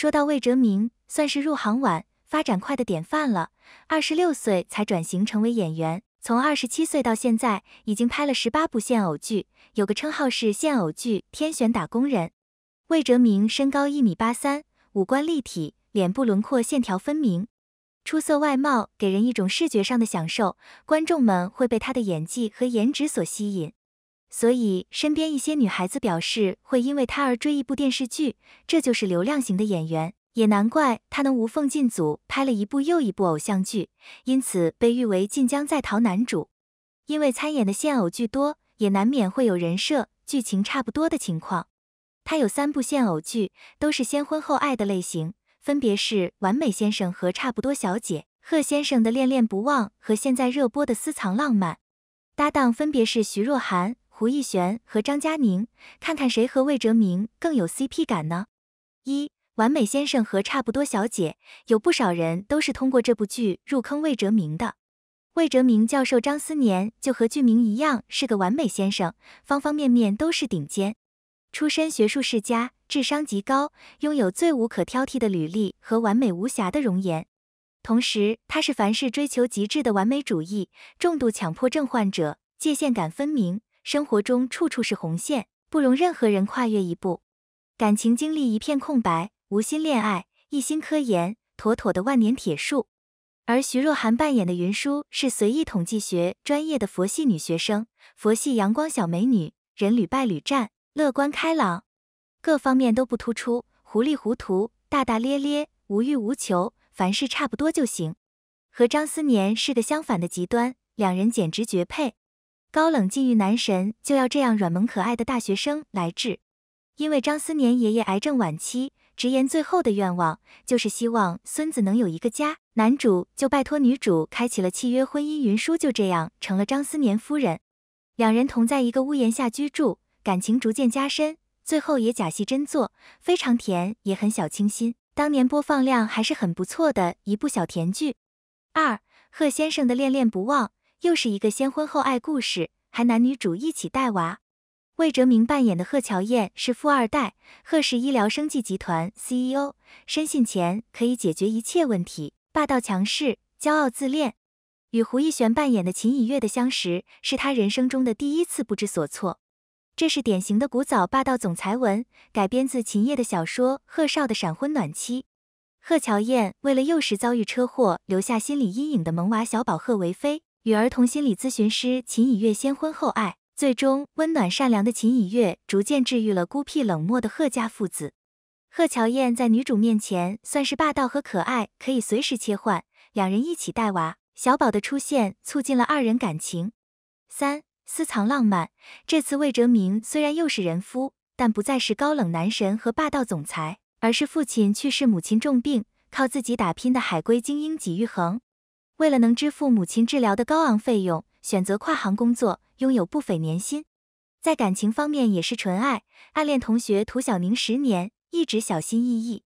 说到魏哲明，算是入行晚、发展快的典范了。二十六岁才转型成为演员，从二十七岁到现在，已经拍了十八部现偶剧，有个称号是“现偶剧天选打工人”。魏哲明身高一米八三，五官立体，脸部轮廓线条分明，出色外貌给人一种视觉上的享受，观众们会被他的演技和颜值所吸引。所以身边一些女孩子表示会因为他而追一部电视剧，这就是流量型的演员，也难怪他能无缝进组拍了一部又一部偶像剧，因此被誉为晋江在逃男主。因为参演的现偶剧多，也难免会有人设剧情差不多的情况。他有三部现偶剧，都是先婚后爱的类型，分别是《完美先生》和《差不多小姐》，贺先生的《恋恋不忘》和现在热播的《私藏浪漫》，搭档分别是徐若涵、胡意璇和张嘉宁，看看谁和魏哲鸣更有 CP 感呢？一完美先生和差不多小姐，有不少人都是通过这部剧入坑魏哲鸣的。魏哲鸣教授张思年就和剧名一样，是个完美先生，方方面面都是顶尖。出身学术世家，智商极高，拥有最无可挑剔的履历和完美无瑕的容颜。同时，他是凡事追求极致的完美主义，重度强迫症患者，界限感分明。生活中处处是红线，不容任何人跨越一步。感情经历一片空白，无心恋爱，一心科研，妥妥的万年铁树。而徐若涵扮演的云舒是随意统计学专业的佛系女学生，佛系阳光小美女，人屡败屡战，乐观开朗，各方面都不突出，糊里糊涂，大大咧咧，无欲无求，凡事差不多就行。和张思年是个相反的极端，两人简直绝配。高冷禁欲男神就要这样软萌可爱的大学生来治，因为张思年爷爷癌症晚期，直言最后的愿望就是希望孙子能有一个家。男主就拜托女主开启了契约婚姻，云舒就这样成了张思年夫人，两人同在一个屋檐下居住，感情逐渐加深，最后也假戏真做，非常甜，也很小清新。当年播放量还是很不错的，一部小甜剧。二，贺先生的恋恋不忘。又是一个先婚后爱故事，还男女主一起带娃。魏哲鸣扮演的贺乔燕是富二代，贺氏医疗生技集团 CEO，深信钱可以解决一切问题，霸道强势，骄傲自恋。与胡意璇扮演的秦以月的相识，是他人生中的第一次不知所措。这是典型的古早霸道总裁文，改编自秦叶的小说《贺少的闪婚暖妻》。贺乔燕为了幼时遭遇车祸留下心理阴影的萌娃小宝贺为菲。与儿童心理咨询师秦以月先婚后爱，最终温暖善良的秦以月逐渐治愈了孤僻冷漠的贺家父子。贺乔燕在女主面前算是霸道和可爱，可以随时切换。两人一起带娃，小宝的出现促进了二人感情。三私藏浪漫，这次魏哲明虽然又是人夫，但不再是高冷男神和霸道总裁，而是父亲去世、母亲重病、靠自己打拼的海归精英纪玉恒。为了能支付母亲治疗的高昂费用，选择跨行工作，拥有不菲年薪。在感情方面也是纯爱，暗恋同学涂晓宁十年，一直小心翼翼。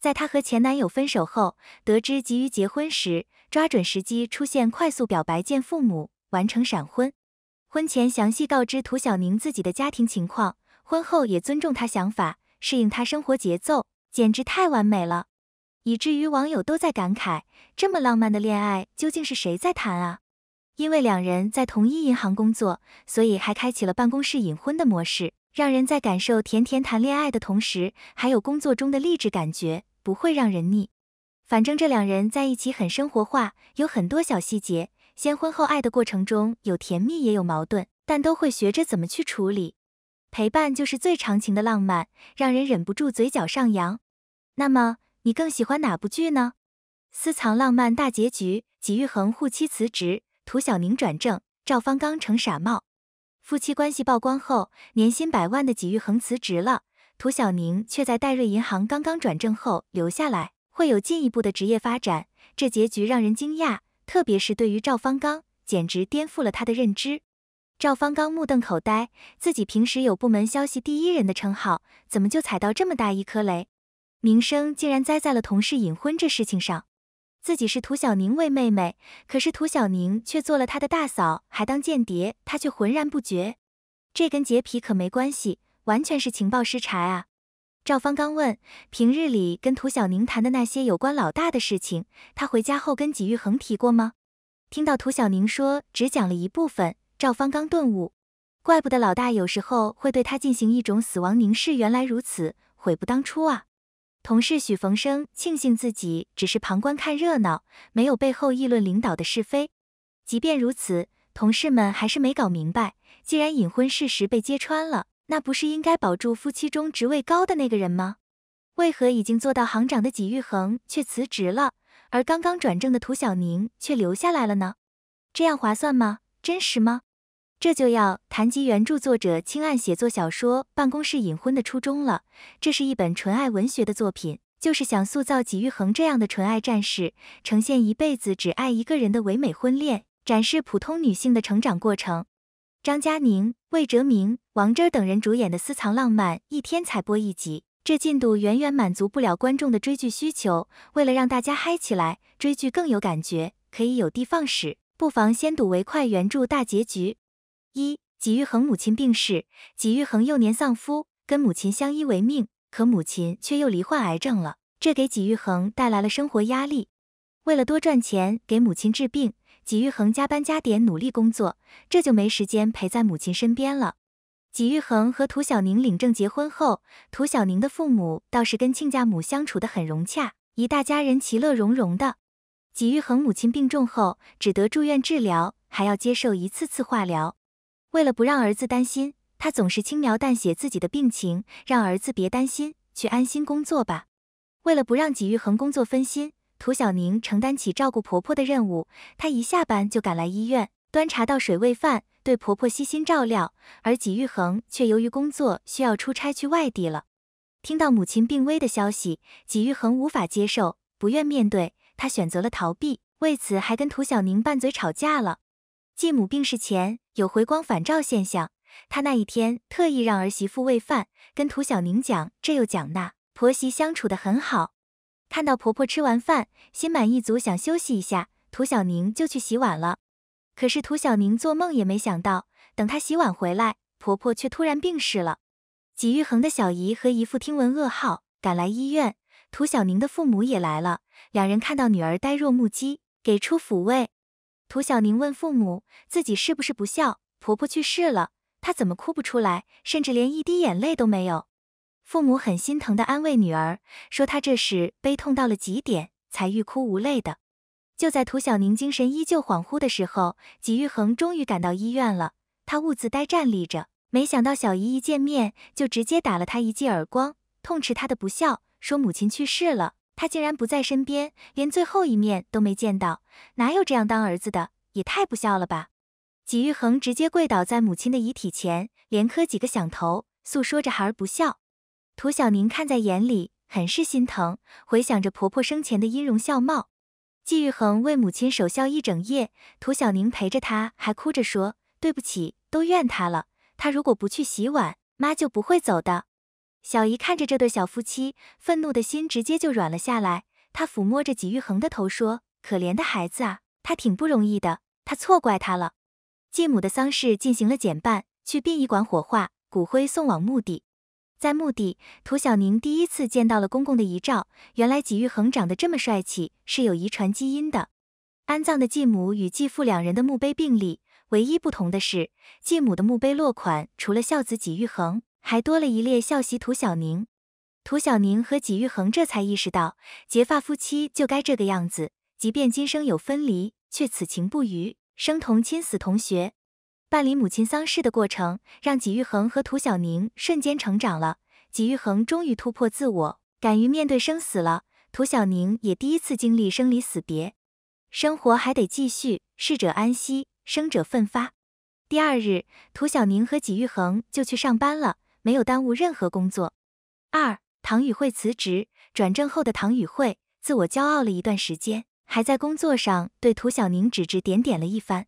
在她和前男友分手后，得知急于结婚时，抓准时机出现，快速表白，见父母，完成闪婚。婚前详细告知涂晓宁自己的家庭情况，婚后也尊重她想法，适应她生活节奏，简直太完美了。以至于网友都在感慨，这么浪漫的恋爱究竟是谁在谈啊？因为两人在同一银行工作，所以还开启了办公室隐婚的模式，让人在感受甜甜谈恋爱的同时，还有工作中的励志感觉，不会让人腻。反正这两人在一起很生活化，有很多小细节。先婚后爱的过程中有甜蜜也有矛盾，但都会学着怎么去处理。陪伴就是最长情的浪漫，让人忍不住嘴角上扬。那么。你更喜欢哪部剧呢？私藏浪漫大结局，纪玉恒护妻辞职，涂小宁转正，赵方刚成傻帽。夫妻关系曝光后，年薪百万的纪玉恒辞职了，涂小宁却在戴瑞银行刚刚转正后留下来，会有进一步的职业发展。这结局让人惊讶，特别是对于赵方刚，简直颠覆了他的认知。赵方刚目瞪口呆，自己平时有部门消息第一人的称号，怎么就踩到这么大一颗雷？名声竟然栽在了同事隐婚这事情上，自己是涂小宁为妹妹，可是涂小宁却做了他的大嫂，还当间谍，他却浑然不觉。这跟洁癖可没关系，完全是情报失察啊！赵方刚问：平日里跟涂小宁谈的那些有关老大的事情，他回家后跟纪玉恒提过吗？听到涂小宁说只讲了一部分，赵方刚顿悟，怪不得老大有时候会对他进行一种死亡凝视，原来如此，悔不当初啊！同事许逢生庆幸自己只是旁观看热闹，没有背后议论领导的是非。即便如此，同事们还是没搞明白，既然隐婚事实被揭穿了，那不是应该保住夫妻中职位高的那个人吗？为何已经做到行长的纪玉恒却辞职了，而刚刚转正的涂小宁却留下来了呢？这样划算吗？真实吗？这就要谈及原著作者青岸写作小说《办公室隐婚》的初衷了。这是一本纯爱文学的作品，就是想塑造纪玉恒这样的纯爱战士，呈现一辈子只爱一个人的唯美婚恋，展示普通女性的成长过程。张嘉宁、魏哲鸣、王真等人主演的《私藏浪漫》，一天才播一集，这进度远远满足不了观众的追剧需求。为了让大家嗨起来，追剧更有感觉，可以有的放矢，不妨先睹为快，原著大结局。一，纪玉恒母亲病逝，纪玉恒幼年丧夫，跟母亲相依为命，可母亲却又罹患癌症了，这给纪玉恒带来了生活压力。为了多赚钱给母亲治病，纪玉恒加班加点努力工作，这就没时间陪在母亲身边了。纪玉恒和涂小宁领证结婚后，涂小宁的父母倒是跟亲家母相处的很融洽，一大家人其乐融融的。纪玉恒母亲病重后，只得住院治疗，还要接受一次次化疗。为了不让儿子担心，他总是轻描淡写自己的病情，让儿子别担心，去安心工作吧。为了不让纪玉恒工作分心，涂小宁承担起照顾婆婆的任务。她一下班就赶来医院，端茶倒水喂饭，对婆婆悉心照料。而纪玉恒却由于工作需要出差去外地了。听到母亲病危的消息，纪玉恒无法接受，不愿面对，他选择了逃避，为此还跟涂小宁拌嘴吵架了。继母病逝前有回光返照现象，她那一天特意让儿媳妇喂饭，跟涂小宁讲这又讲那，婆媳相处得很好。看到婆婆吃完饭，心满意足，想休息一下，涂小宁就去洗碗了。可是涂小宁做梦也没想到，等她洗碗回来，婆婆却突然病逝了。纪玉恒的小姨和姨父听闻噩耗，赶来医院，涂小宁的父母也来了，两人看到女儿呆若木鸡，给出抚慰。涂小宁问父母自己是不是不孝，婆婆去世了，她怎么哭不出来，甚至连一滴眼泪都没有。父母很心疼的安慰女儿，说她这是悲痛到了极点才欲哭无泪的。就在涂小宁精神依旧恍惚的时候，纪玉恒终于赶到医院了，他兀自呆站立着，没想到小姨一见面就直接打了他一记耳光，痛斥他的不孝，说母亲去世了。他竟然不在身边，连最后一面都没见到，哪有这样当儿子的？也太不孝了吧！纪玉恒直接跪倒在母亲的遗体前，连磕几个响头，诉说着孩儿不孝。涂小宁看在眼里，很是心疼，回想着婆婆生前的音容笑貌。纪玉恒为母亲守孝一整夜，涂小宁陪着他还哭着说：“对不起，都怨他了。他如果不去洗碗，妈就不会走的。”小姨看着这对小夫妻，愤怒的心直接就软了下来。她抚摸着纪玉恒的头说：“可怜的孩子啊，他挺不容易的，他错怪他了。”继母的丧事进行了减半，去殡仪馆火化，骨灰送往墓地。在墓地，涂小宁第一次见到了公公的遗照。原来纪玉恒长得这么帅气是有遗传基因的。安葬的继母与继父两人的墓碑并立，唯一不同的是，继母的墓碑落款除了孝子纪玉恒。还多了一列笑袭涂小宁，涂小宁和纪玉恒这才意识到，结发夫妻就该这个样子，即便今生有分离，却此情不渝，生同亲，死同学。办理母亲丧事的过程，让纪玉恒和涂小宁瞬间成长了。纪玉恒终于突破自我，敢于面对生死了。涂小宁也第一次经历生离死别，生活还得继续，逝者安息，生者奋发。第二日，涂小宁和纪玉恒就去上班了。没有耽误任何工作。二，唐雨慧辞职转正后的唐雨慧，自我骄傲了一段时间，还在工作上对涂晓宁指指点点了一番。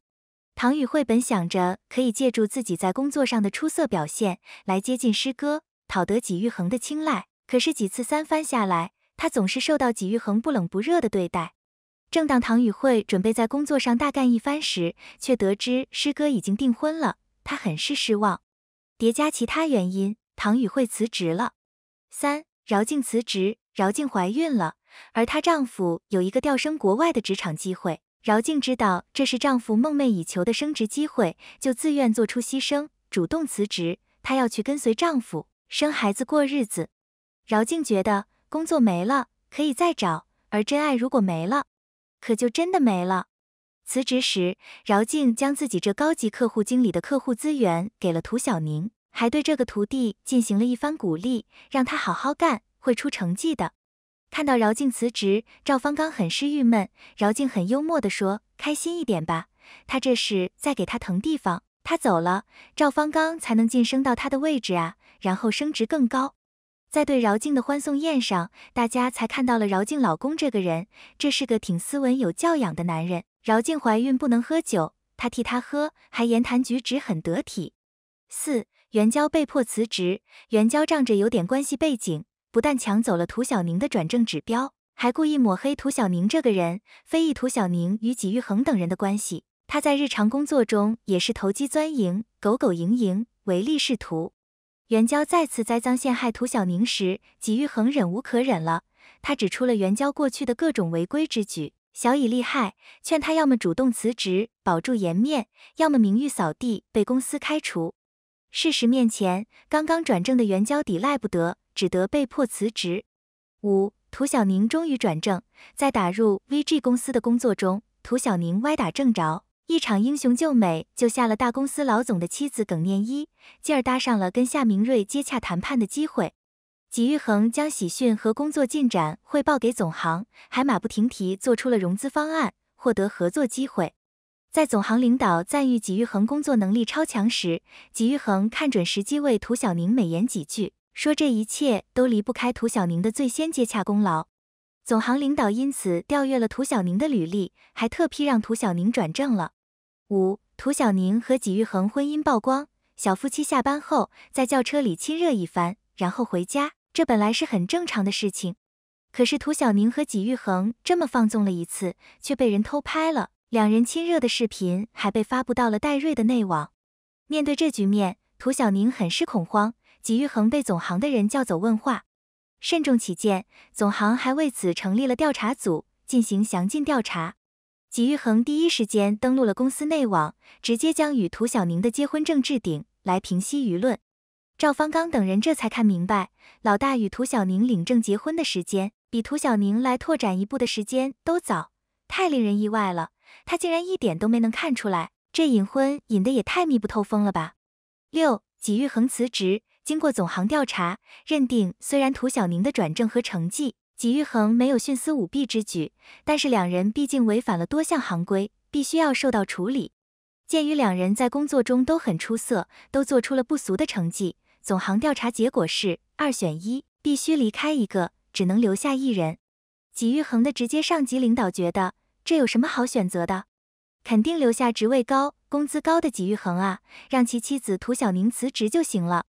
唐雨慧本想着可以借助自己在工作上的出色表现来接近师哥，讨得纪玉恒的青睐，可是几次三番下来，他总是受到纪玉恒不冷不热的对待。正当唐雨慧准备在工作上大干一番时，却得知师哥已经订婚了，她很是失望。叠加其他原因，唐雨慧辞职了。三，饶静辞职，饶静怀孕了，而她丈夫有一个调升国外的职场机会，饶静知道这是丈夫梦寐以求的升职机会，就自愿做出牺牲，主动辞职，她要去跟随丈夫生孩子过日子。饶静觉得工作没了可以再找，而真爱如果没了，可就真的没了。辞职时，饶静将自己这高级客户经理的客户资源给了涂小宁，还对这个徒弟进行了一番鼓励，让他好好干，会出成绩的。看到饶静辞职，赵方刚很是郁闷。饶静很幽默地说：“开心一点吧，他这是在给他腾地方，他走了，赵方刚才能晋升到他的位置啊，然后升职更高。”在对饶静的欢送宴上，大家才看到了饶静老公这个人，这是个挺斯文、有教养的男人。饶静怀孕不能喝酒，他替她喝，还言谈举止很得体。四袁娇被迫辞职，袁娇仗着有点关系背景，不但抢走了涂小宁的转正指标，还故意抹黑涂小宁这个人，非议涂小宁与纪玉恒等人的关系。他在日常工作中也是投机钻营、狗苟营营、唯利是图。袁娇再次栽赃陷害涂小宁时，纪玉恒忍无可忍了。他指出了袁娇过去的各种违规之举，晓以利害，劝他要么主动辞职保住颜面，要么名誉扫地被公司开除。事实面前，刚刚转正的袁娇抵赖不得，只得被迫辞职。五涂小宁终于转正，在打入 VG 公司的工作中，涂小宁歪打正着。一场英雄救美，救下了大公司老总的妻子耿念一，进而搭上了跟夏明睿接洽谈判的机会。纪玉恒将喜讯和工作进展汇报给总行，还马不停蹄做出了融资方案，获得合作机会。在总行领导赞誉纪玉恒工作能力超强时，纪玉恒看准时机为涂晓宁美言几句，说这一切都离不开涂晓宁的最先接洽功劳。总行领导因此调阅了涂晓宁的履历，还特批让涂晓宁转正了。五，涂小宁和纪玉恒婚姻曝光，小夫妻下班后在轿车里亲热一番，然后回家，这本来是很正常的事情。可是涂小宁和纪玉恒这么放纵了一次，却被人偷拍了，两人亲热的视频还被发布到了戴瑞的内网。面对这局面，涂小宁很是恐慌，纪玉恒被总行的人叫走问话。慎重起见，总行还为此成立了调查组，进行详尽调查。纪玉恒第一时间登录了公司内网，直接将与涂晓宁的结婚证置顶，来平息舆论。赵方刚等人这才看明白，老大与涂晓宁领证结婚的时间，比涂晓宁来拓展一步的时间都早，太令人意外了。他竟然一点都没能看出来，这隐婚隐得也太密不透风了吧。六，纪玉恒辞职。经过总行调查，认定虽然涂晓宁的转正和成绩。纪玉恒没有徇私舞弊之举，但是两人毕竟违反了多项行规，必须要受到处理。鉴于两人在工作中都很出色，都做出了不俗的成绩，总行调查结果是二选一，必须离开一个，只能留下一人。纪玉恒的直接上级领导觉得这有什么好选择的？肯定留下职位高、工资高的纪玉恒啊，让其妻子涂小宁辞职就行了。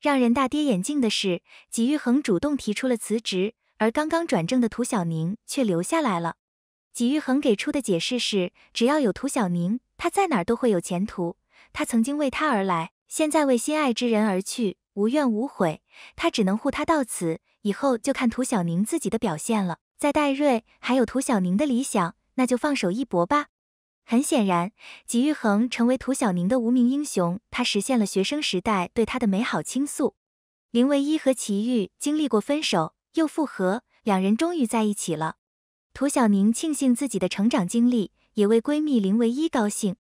让人大跌眼镜的是，纪玉恒主动提出了辞职。而刚刚转正的涂小宁却留下来了。纪玉恒给出的解释是，只要有涂小宁，他在哪儿都会有前途。他曾经为他而来，现在为心爱之人而去，无怨无悔。他只能护他到此，以后就看涂小宁自己的表现了。在戴瑞还有涂小宁的理想，那就放手一搏吧。很显然，纪玉恒成为涂小宁的无名英雄，他实现了学生时代对他的美好倾诉。林唯一和齐豫经历过分手。又复合，两人终于在一起了。涂晓宁庆幸自己的成长经历，也为闺蜜林唯一高兴。